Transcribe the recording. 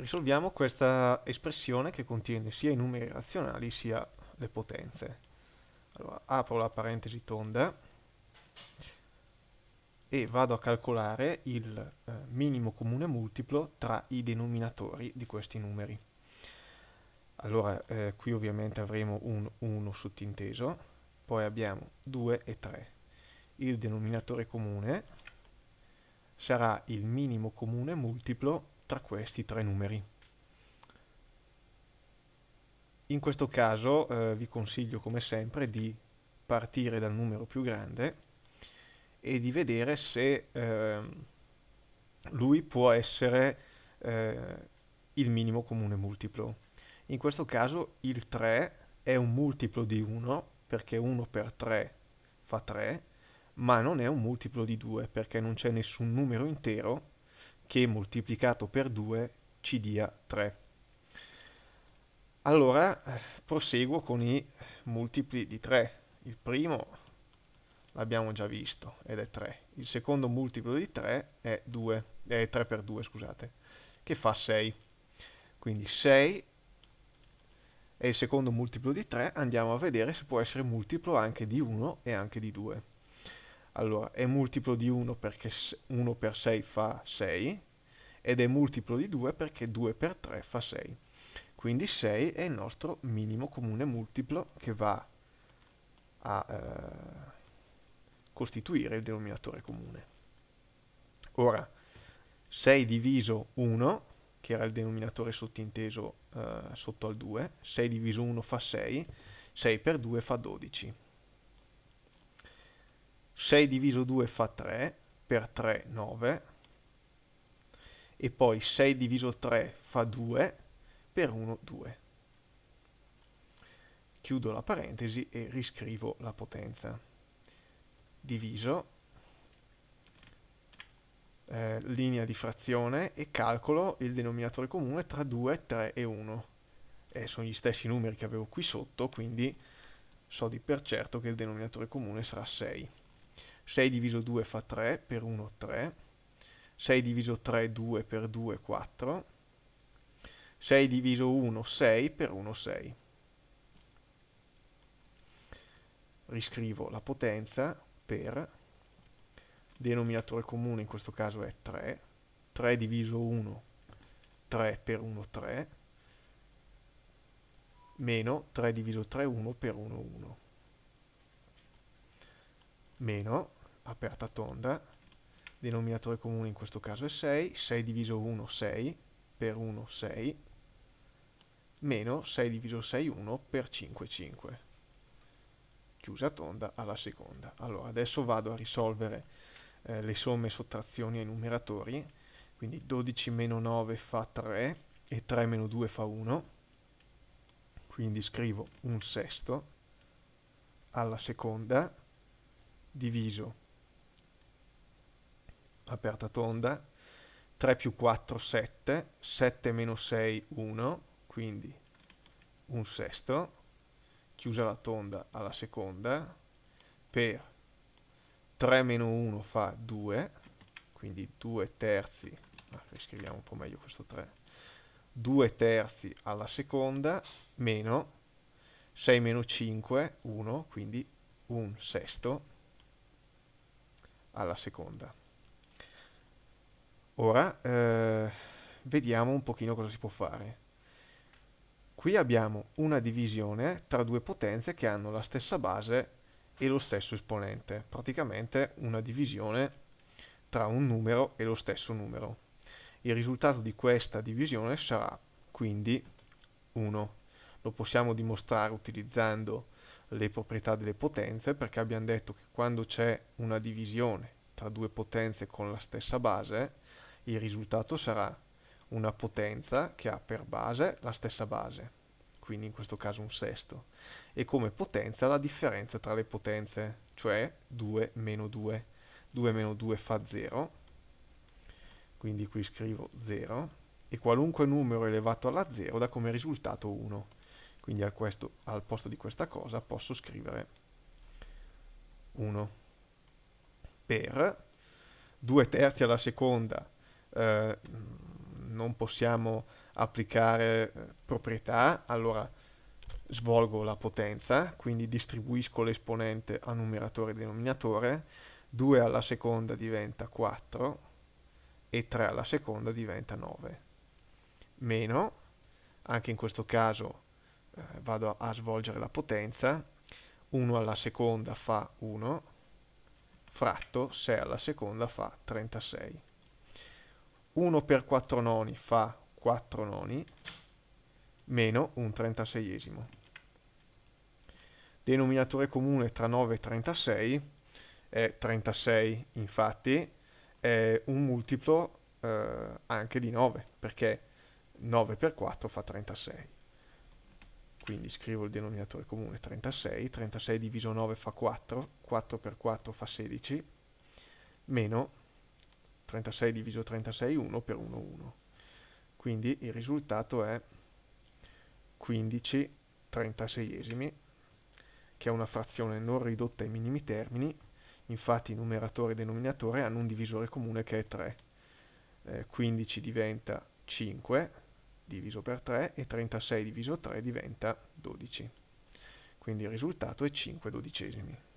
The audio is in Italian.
Risolviamo questa espressione che contiene sia i numeri razionali sia le potenze. Allora, apro la parentesi tonda e vado a calcolare il eh, minimo comune multiplo tra i denominatori di questi numeri. Allora, eh, qui ovviamente avremo un 1 sottinteso, poi abbiamo 2 e 3. Il denominatore comune sarà il minimo comune multiplo tra questi tre numeri. In questo caso eh, vi consiglio come sempre di partire dal numero più grande e di vedere se eh, lui può essere eh, il minimo comune multiplo. In questo caso il 3 è un multiplo di 1 perché 1 per 3 fa 3, ma non è un multiplo di 2 perché non c'è nessun numero intero che moltiplicato per 2 ci dia 3. Allora proseguo con i multipli di 3. Il primo l'abbiamo già visto ed è 3. Il secondo multiplo di 3 è, 2, è 3 per 2, scusate, che fa 6. Quindi 6 è il secondo multiplo di 3, andiamo a vedere se può essere multiplo anche di 1 e anche di 2. Allora, è multiplo di 1 perché 1 per 6 fa 6, ed è multiplo di 2 perché 2 per 3 fa 6. Quindi 6 è il nostro minimo comune multiplo che va a eh, costituire il denominatore comune. Ora, 6 diviso 1, che era il denominatore sottinteso eh, sotto al 2, 6 diviso 1 fa 6, 6 per 2 fa 12. 6 diviso 2 fa 3, per 3 9, e poi 6 diviso 3 fa 2 per 1, 2. Chiudo la parentesi e riscrivo la potenza. Diviso eh, linea di frazione e calcolo il denominatore comune tra 2, 3 e 1. Eh, sono gli stessi numeri che avevo qui sotto, quindi so di per certo che il denominatore comune sarà 6. 6 diviso 2 fa 3, per 1 3. 6 diviso 3, 2 per 2, 4. 6 diviso 1, 6 per 1, 6. Riscrivo la potenza per denominatore comune, in questo caso è 3. 3 diviso 1, 3 per 1, 3 meno 3 diviso 3, 1 per 1, 1 meno, aperta tonda, denominatore comune in questo caso è 6, 6 diviso 1 6 per 1 6, meno 6 diviso 6 1 per 5 5, chiusa tonda alla seconda. Allora adesso vado a risolvere eh, le somme e sottrazioni ai numeratori, quindi 12 meno 9 fa 3 e 3 meno 2 fa 1, quindi scrivo un sesto alla seconda diviso aperta tonda, 3 più 4, 7, 7 meno 6, 1, quindi un sesto, chiusa la tonda alla seconda, per 3 meno 1 fa 2, quindi 2 terzi, ah, scriviamo un po' meglio questo 3, 2 terzi alla seconda, meno 6 meno 5, 1, quindi un sesto alla seconda. Ora eh, vediamo un pochino cosa si può fare. Qui abbiamo una divisione tra due potenze che hanno la stessa base e lo stesso esponente, praticamente una divisione tra un numero e lo stesso numero. Il risultato di questa divisione sarà quindi 1. Lo possiamo dimostrare utilizzando le proprietà delle potenze perché abbiamo detto che quando c'è una divisione tra due potenze con la stessa base il risultato sarà una potenza che ha per base la stessa base, quindi in questo caso un sesto, e come potenza la differenza tra le potenze, cioè 2 meno 2. 2 meno 2 fa 0, quindi qui scrivo 0, e qualunque numero elevato alla 0 dà come risultato 1. Quindi al, questo, al posto di questa cosa posso scrivere 1 per 2 terzi alla seconda eh, non possiamo applicare eh, proprietà, allora svolgo la potenza, quindi distribuisco l'esponente a numeratore e denominatore, 2 alla seconda diventa 4 e 3 alla seconda diventa 9. Meno, anche in questo caso eh, vado a, a svolgere la potenza, 1 alla seconda fa 1, fratto 6 alla seconda fa 36. 1 per 4 noni fa 4 noni meno un 36esimo. Denominatore comune tra 9 e 36 è 36 infatti è un multiplo eh, anche di 9 perché 9 per 4 fa 36 quindi scrivo il denominatore comune 36, 36 diviso 9 fa 4, 4 per 4 fa 16, meno 36 diviso 36 1 per 1 1 quindi il risultato è 15 36esimi che è una frazione non ridotta ai minimi termini infatti numeratore e denominatore hanno un divisore comune che è 3 eh, 15 diventa 5 diviso per 3 e 36 diviso 3 diventa 12 quindi il risultato è 5 dodicesimi